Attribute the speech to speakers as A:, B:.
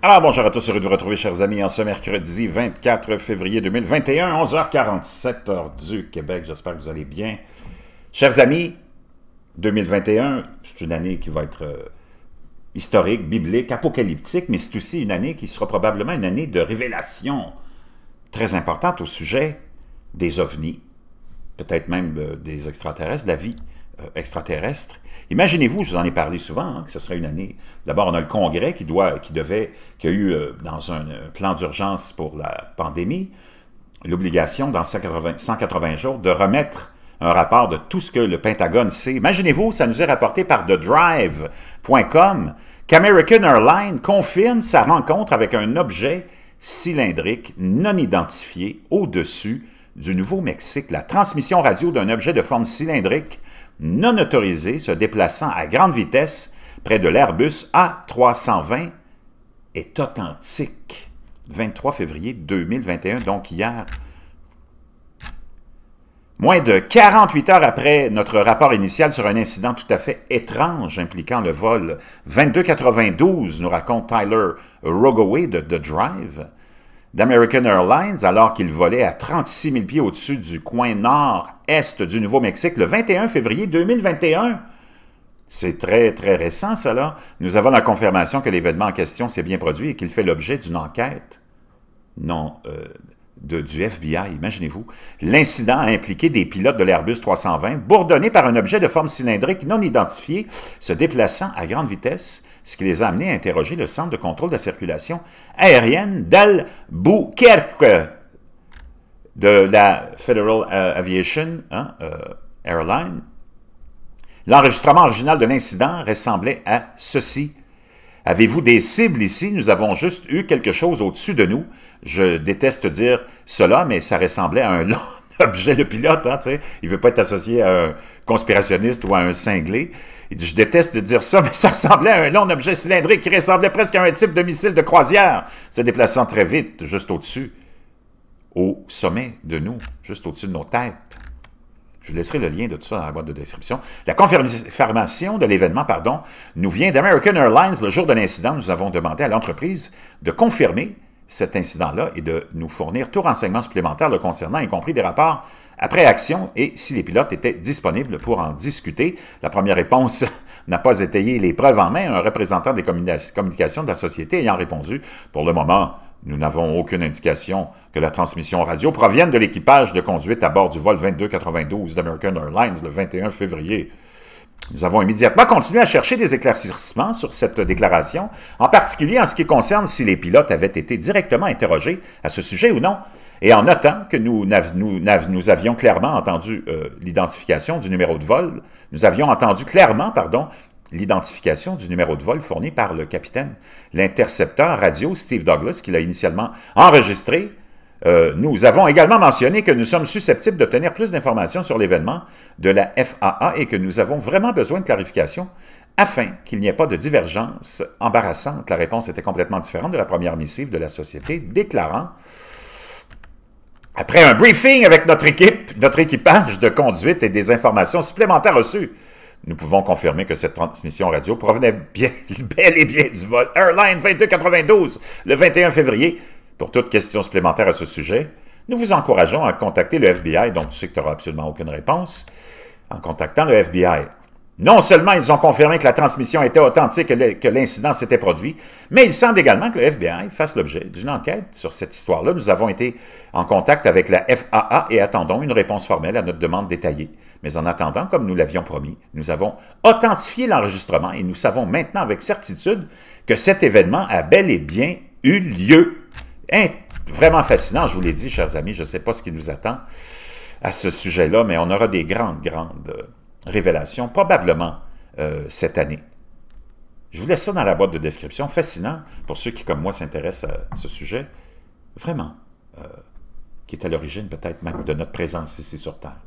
A: Alors bonjour à tous, heureux de vous retrouver chers amis en ce mercredi 24 février 2021, 11h47 heure du Québec, j'espère que vous allez bien. Chers amis, 2021, c'est une année qui va être euh, historique, biblique, apocalyptique, mais c'est aussi une année qui sera probablement une année de révélation très importante au sujet des ovnis, peut-être même euh, des extraterrestres, de la vie euh, extraterrestre, Imaginez-vous, je vous en ai parlé souvent, hein, que ce serait une année. D'abord, on a le Congrès qui doit, qui devait, qui a eu euh, dans un, euh, plan d'urgence pour la pandémie, l'obligation dans 180, 180 jours de remettre un rapport de tout ce que le Pentagone sait. Imaginez-vous, ça nous est rapporté par TheDrive.com qu'American Airlines confirme sa rencontre avec un objet cylindrique non identifié au-dessus du Nouveau-Mexique. La transmission radio d'un objet de forme cylindrique non autorisé, se déplaçant à grande vitesse près de l'Airbus A320 est authentique. 23 février 2021, donc hier. Moins de 48 heures après notre rapport initial sur un incident tout à fait étrange impliquant le vol 2292, nous raconte Tyler Rogoway de The Drive, d'American Airlines alors qu'il volait à 36 000 pieds au-dessus du coin nord-est du Nouveau-Mexique le 21 février 2021. C'est très, très récent, cela. Nous avons la confirmation que l'événement en question s'est bien produit et qu'il fait l'objet d'une enquête non euh, du FBI, imaginez-vous. L'incident a impliqué des pilotes de l'Airbus 320 bourdonnés par un objet de forme cylindrique non identifié se déplaçant à grande vitesse, ce qui les a amenés à interroger le centre de contrôle de la circulation aérienne d'Albuquerque de la Federal euh, Aviation hein, euh, Airline. L'enregistrement original de l'incident ressemblait à ceci. Avez-vous des cibles ici? Nous avons juste eu quelque chose au-dessus de nous. Je déteste dire cela, mais ça ressemblait à un long objet, le pilote. Hein, Il ne veut pas être associé à un conspirationniste ou à un cinglé. je déteste dire ça, mais ça ressemblait à un long objet cylindrique qui ressemblait presque à un type de missile de croisière, se déplaçant très vite, juste au-dessus, au sommet de nous, juste au-dessus de nos têtes. Je laisserai le lien de tout ça dans la boîte de description. La confirmation de l'événement, pardon, nous vient d'American Airlines. Le jour de l'incident, nous avons demandé à l'entreprise de confirmer cet incident-là et de nous fournir tout renseignement supplémentaire le concernant, y compris des rapports après action et si les pilotes étaient disponibles pour en discuter. La première réponse n'a pas étayé les preuves en main. Un représentant des communications de la société ayant répondu, pour le moment, nous n'avons aucune indication que la transmission radio provienne de l'équipage de conduite à bord du vol 2292 d'American Airlines le 21 février. Nous avons immédiatement continué à chercher des éclaircissements sur cette déclaration, en particulier en ce qui concerne si les pilotes avaient été directement interrogés à ce sujet ou non, et en notant que nous, nous, nous avions clairement entendu euh, l'identification du numéro de vol, nous avions entendu clairement, pardon, l'identification du numéro de vol fourni par le capitaine. L'intercepteur radio Steve Douglas, qui l'a initialement enregistré, euh, nous avons également mentionné que nous sommes susceptibles d'obtenir plus d'informations sur l'événement de la FAA et que nous avons vraiment besoin de clarification afin qu'il n'y ait pas de divergence embarrassante. La réponse était complètement différente de la première missive de la société, déclarant après un briefing avec notre équipe, notre équipage de conduite et des informations supplémentaires reçues nous pouvons confirmer que cette transmission radio provenait bien, bel et bien du vol Airline 2292 le 21 février. Pour toute question supplémentaire à ce sujet, nous vous encourageons à contacter le FBI, dont tu sais que tu n'auras absolument aucune réponse, en contactant le FBI. Non seulement ils ont confirmé que la transmission était authentique et que l'incident s'était produit, mais il semble également que le FBI fasse l'objet d'une enquête sur cette histoire-là. Nous avons été en contact avec la FAA et attendons une réponse formelle à notre demande détaillée. Mais en attendant, comme nous l'avions promis, nous avons authentifié l'enregistrement et nous savons maintenant avec certitude que cet événement a bel et bien eu lieu. Hein? vraiment fascinant, je vous l'ai dit, chers amis, je ne sais pas ce qui nous attend à ce sujet-là, mais on aura des grandes, grandes euh, révélations, probablement euh, cette année. Je vous laisse ça dans la boîte de description. Fascinant pour ceux qui, comme moi, s'intéressent à ce sujet. Vraiment. Euh, qui est à l'origine peut-être même de notre présence ici sur Terre.